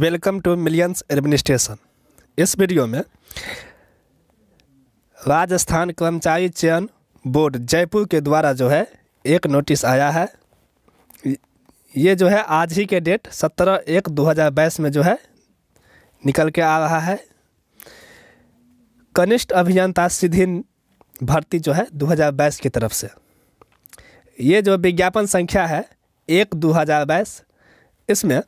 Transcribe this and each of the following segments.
welcome to millions administration इस video में राजस्थान कर्मचारी चयन बोर्ड जयपुर के द्वारा जो है एक नोटिस आया है ये जो है आज ही के डेट 17 एक 2022 में जो है निकल के आ रहा है कनिष्ठ अभियंता सीधी भर्ती जो है 2022 की तरफ से ये जो विज्ञापन संख्या है एक 2022 इसमें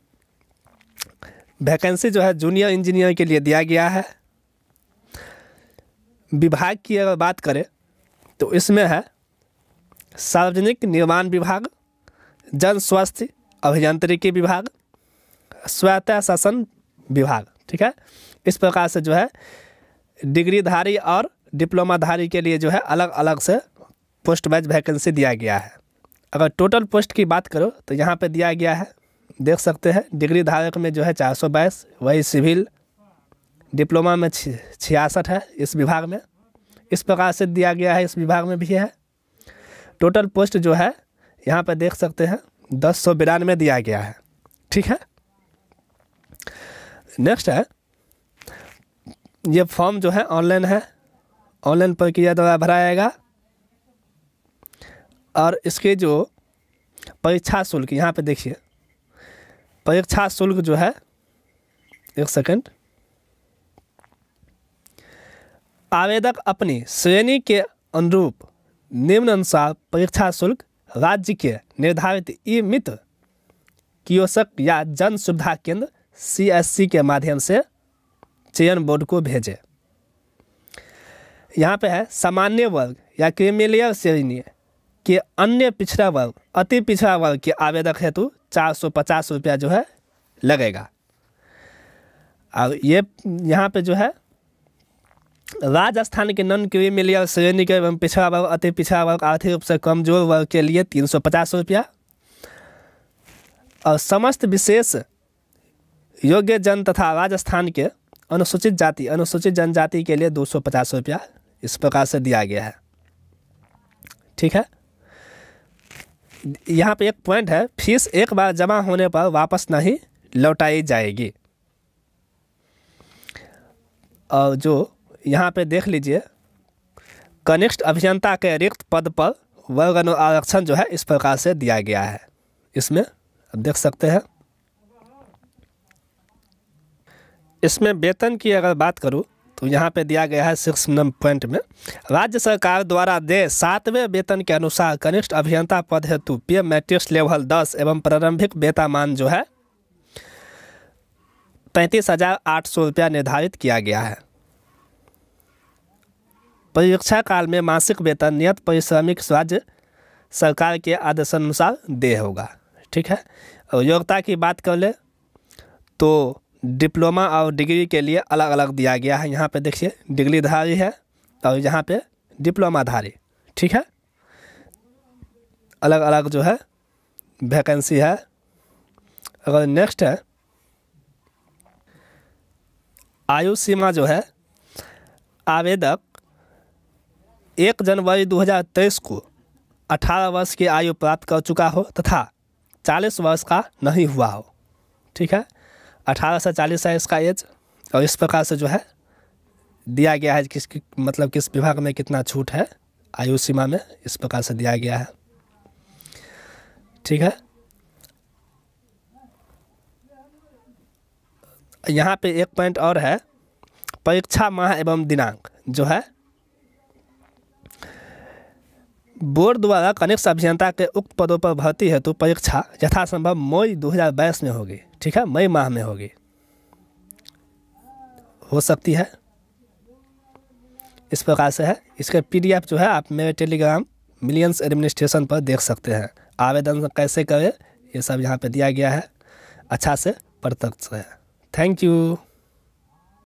वैकेंसी जो है जूनियर इंजीनियर के लिए दिया गया है विभाग की अगर बात करें तो इसमें है सार्वजनिक निर्माण विभाग जन स्वास्थ्य अभियांत्रिकी विभाग स्वायत्ता शासन विभाग ठीक है इस प्रकार से जो है डिग्रीधारी और डिप्लोमाधारी के लिए जो है अलग अलग से पोस्ट वाइज वैकेंसी दिया गया है अगर टोटल पोस्ट की बात करो तो यहाँ पे दिया गया है देख सकते हैं डिग्री धारक में जो है चार सौ बाईस वही सिविल डिप्लोमा में छियासठ है इस विभाग में इस प्रकार से दिया गया है इस विभाग में भी है टोटल पोस्ट जो है यहाँ पर देख सकते हैं दस सौ बिरानवे दिया गया है ठीक है नेक्स्ट है ये फॉर्म जो है ऑनलाइन है ऑनलाइन प्रक्रिया द्वारा भरा जाएगा और इसके जो परीक्षा शुल्क यहाँ पे देखिए परीक्षा शुल्क जो है एक सेकंड आवेदक अपनी श्रेणी के अनुरूप निम्न अनुसार परीक्षा शुल्क राज्य के निर्धारित ई मित्र कियोसक या जन सुविधा केंद्र सीएससी के माध्यम से चयन बोर्ड को भेजे यहाँ पे है सामान्य वर्ग या क्रिमिलियर श्रेणी के अन्य पिछड़ा वर्ग अति पिछड़ा वर्ग के आवेदक हेतु चार सौ पचास रुपया जो है लगेगा और ये यहाँ पे जो है राजस्थान के नन नॉन क्रीमिलियर श्रेणी के एवं पिछड़ा वर्ग अति पिछड़ा वर्ग आर्थिक रूप से कमजोर वर्ग के लिए तीन सौ पचास रुपया और समस्त विशेष योग्य जन तथा राजस्थान के अनुसूचित जाति अनुसूचित जनजाति के लिए दो सौ पचास रुपया इस प्रकार से दिया गया है ठीक है यहाँ पे एक पॉइंट है फीस एक बार जमा होने पर वापस नहीं लौटाई जाएगी और जो यहाँ पे देख लीजिए कनिष्ठ अभियंता के रिक्त पद पर वर्ग आरक्षण जो है इस प्रकार से दिया गया है इसमें देख सकते हैं इसमें वेतन की अगर बात करूँ तो यहाँ पे दिया गया है सिक्स पॉइंट में राज्य सरकार द्वारा दे सातवें वेतन के अनुसार कनिष्ठ अभियंता पद हेतु पे मैट्रिक्स लेवल दस एवं प्रारंभिक वेतामान जो है पैंतीस हजार आठ सौ रुपया निर्धारित किया गया है परीक्षा काल में मासिक वेतन नियत परिश्रमिक राज्य सरकार के आदेशानुसार दे होगा ठीक है और योग्यता की बात कर ले तो डिप्लोमा और डिग्री के लिए अलग अलग दिया गया है यहाँ पे देखिए डिग्रीधारी है और यहाँ पे डिप्लोमाधारी ठीक है अलग अलग जो है वैकेंसी है अगर नेक्स्ट है आयु सीमा जो है आवेदक एक जनवरी 2023 को 18 वर्ष की आयु प्राप्त कर चुका हो तथा 40 वर्ष का नहीं हुआ हो ठीक है अठारह से चालीस है इसका एज और इस प्रकार से जो है दिया गया है किस मतलब किस विभाग में कितना छूट है आयु सीमा में इस प्रकार से दिया गया है ठीक है यहाँ पे एक पॉइंट और है परीक्षा माह एवं दिनांक जो है बोर्ड द्वारा कनिष्ठ अभियंता के उक्त पदों पर भर्ती हेतु परीक्षा यथासंभव मई 2022 में होगी ठीक है मई माह में होगी हो सकती है इस प्रकार से है इसका पीडीएफ जो है आप मेरे टेलीग्राम मिलियंस एडमिनिस्ट्रेशन पर देख सकते हैं आवेदन कैसे करें ये सब यहाँ पे दिया गया है अच्छा से प्रत्यक्ष है थैंक यू